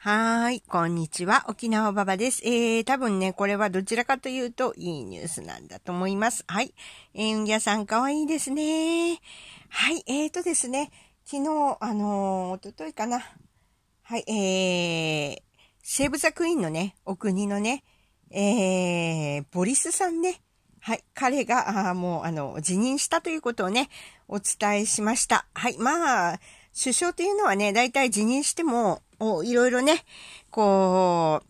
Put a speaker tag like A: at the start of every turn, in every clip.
A: はい、こんにちは。沖縄ばばです。えー、多分ね、これはどちらかというと、いいニュースなんだと思います。はい。えー、うんぎゃさん、かわいいですね。はい、えーとですね、昨日、あのー、おとといかな。はい、えー、セーブザクイーンのね、お国のね、えー、ボリスさんね。はい。彼が、あもう、あの、辞任したということをね、お伝えしました。はい。まあ、首相というのはね、大体辞任しても、をいろいろね、こう、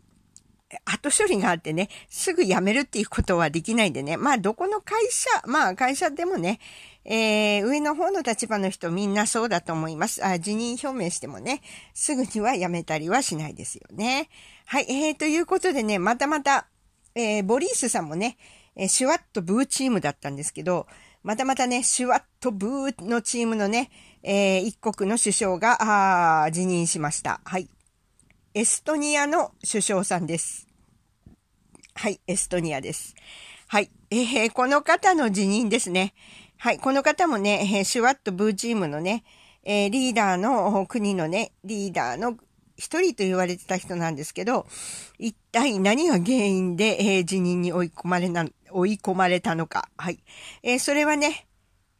A: 後処理があってね、すぐ辞めるっていうことはできないんでね。まあ、どこの会社、まあ、会社でもね、えー、上の方の立場の人みんなそうだと思います。あ辞任表明してもね、すぐには辞めたりはしないですよね。はい、えー、ということでね、またまた、えー、ボリースさんもね、えー、シュワッとブーチームだったんですけど、またまたね、シュワットブーのチームのね、えー、一国の首相が、辞任しました。はい。エストニアの首相さんです。はい、エストニアです。はい。えー、この方の辞任ですね。はい。この方もね、えー、シュワットブーチームのね、えー、リーダーの国のね、リーダーの一人と言われてた人なんですけど、一体何が原因で、えー、辞任に追い込まれな、追い込まれたのか。はい。えー、それはね、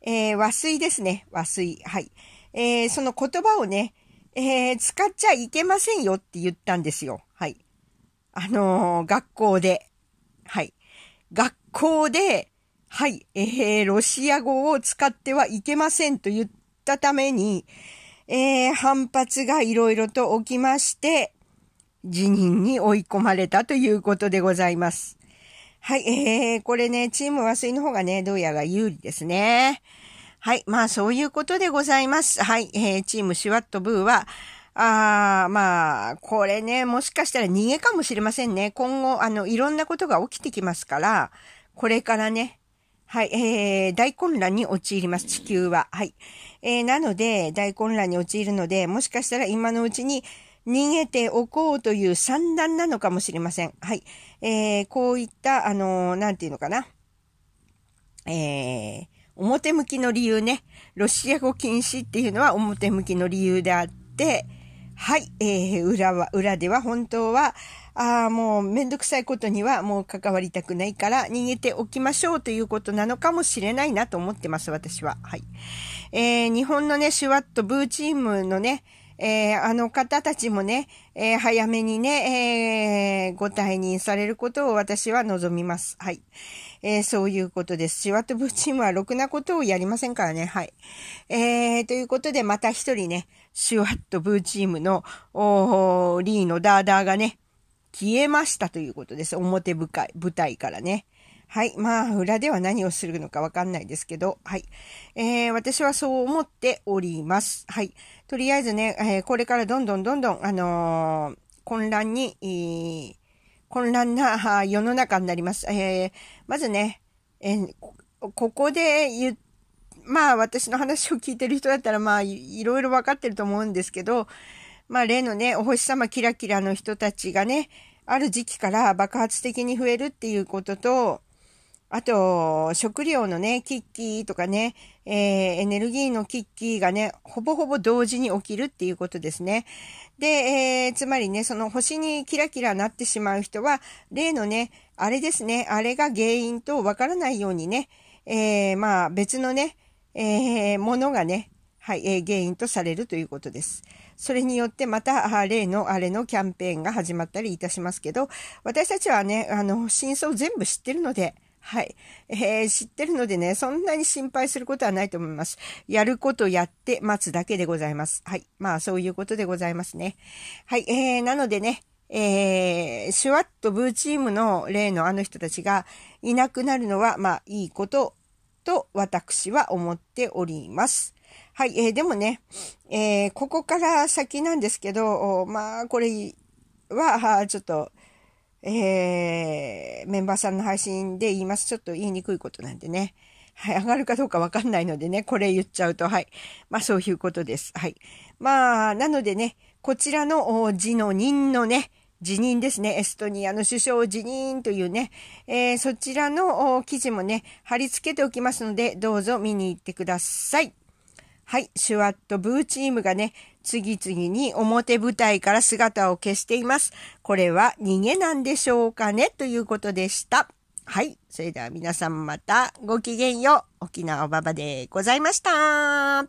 A: えー、和水ですね。和水。はい。えー、その言葉をね、えー、使っちゃいけませんよって言ったんですよ。はい。あのー、学校で。はい。学校で、はい、えー、ロシア語を使ってはいけませんと言ったために、えー、反発がいろいろと起きまして、辞任に追い込まれたということでございます。はい、えー、これね、チーム和水の方がね、どうやら有利ですね。はい、まあそういうことでございます。はい、えー、チームシュワットブーは、ああ、まあ、これね、もしかしたら逃げかもしれませんね。今後、あの、いろんなことが起きてきますから、これからね、はい、えー、大混乱に陥ります、地球は。はい。えー、なので、大混乱に陥るので、もしかしたら今のうちに逃げておこうという算段なのかもしれません。はい。えー、こういった、あのー、なんていうのかな。えー、表向きの理由ね。ロシア語禁止っていうのは表向きの理由であって、はい、えー、裏は、裏では本当は、ああ、もうめんどくさいことにはもう関わりたくないから逃げておきましょうということなのかもしれないなと思ってます、私は。はい。えー、日本のね、シュワットブーチームのね、えー、あの方たちもね、えー、早めにね、えー、ご退任されることを私は望みます。はい。えー、そういうことです。シワトブーチームはろくなことをやりませんからね。はい。えー、ということで、また一人ね、シュワットブーチームの、おーリーのダーダーがね、消えましたということです。表舞台、舞台からね。はい。まあ、裏では何をするのかわかんないですけど、はい。えー、私はそう思っております。はい。とりあえずね、えー、これからどんどんどんどん、あのー、混乱に、えー、混乱な世の中になります。えー、まずね、えー、ここで言って、まあ私の話を聞いてる人だったらまあいろいろ分かってると思うんですけど、まあ例のね、お星様キラキラの人たちがね、ある時期から爆発的に増えるっていうことと、あと、食料のね、キッキーとかね、えー、エネルギーのキッキーがね、ほぼほぼ同時に起きるっていうことですね。で、えー、つまりね、その星にキラキラなってしまう人は、例のね、あれですね、あれが原因とわからないようにね、えー、まあ別のね、えー、ものがね、はい、えー、原因とされるということです。それによってまた、例のあれのキャンペーンが始まったりいたしますけど、私たちはね、あの、真相全部知ってるので、はい。えー、知ってるのでね、そんなに心配することはないと思います。やることやって待つだけでございます。はい。まあ、そういうことでございますね。はい。えー、なのでね、えー、シュワットブーチームの例のあの人たちがいなくなるのは、まあ、いいことと私は思っております。はい。えー、でもね、えー、ここから先なんですけど、まあ、これは、ちょっと、えー、メンバーさんの配信で言います。ちょっと言いにくいことなんでね。はい、上がるかどうかわかんないのでね、これ言っちゃうと、はい。まあ、そういうことです。はい。まあ、なのでね、こちらの字の人のね、辞任ですね。エストニアの首相辞任というね、えー、そちらの記事もね、貼り付けておきますので、どうぞ見に行ってください。はい、シュワットブーチームがね、次々に表舞台から姿を消しています。これは逃げなんでしょうかねということでした。はい。それでは皆さんまたごきげんよう。沖縄ばばでございました。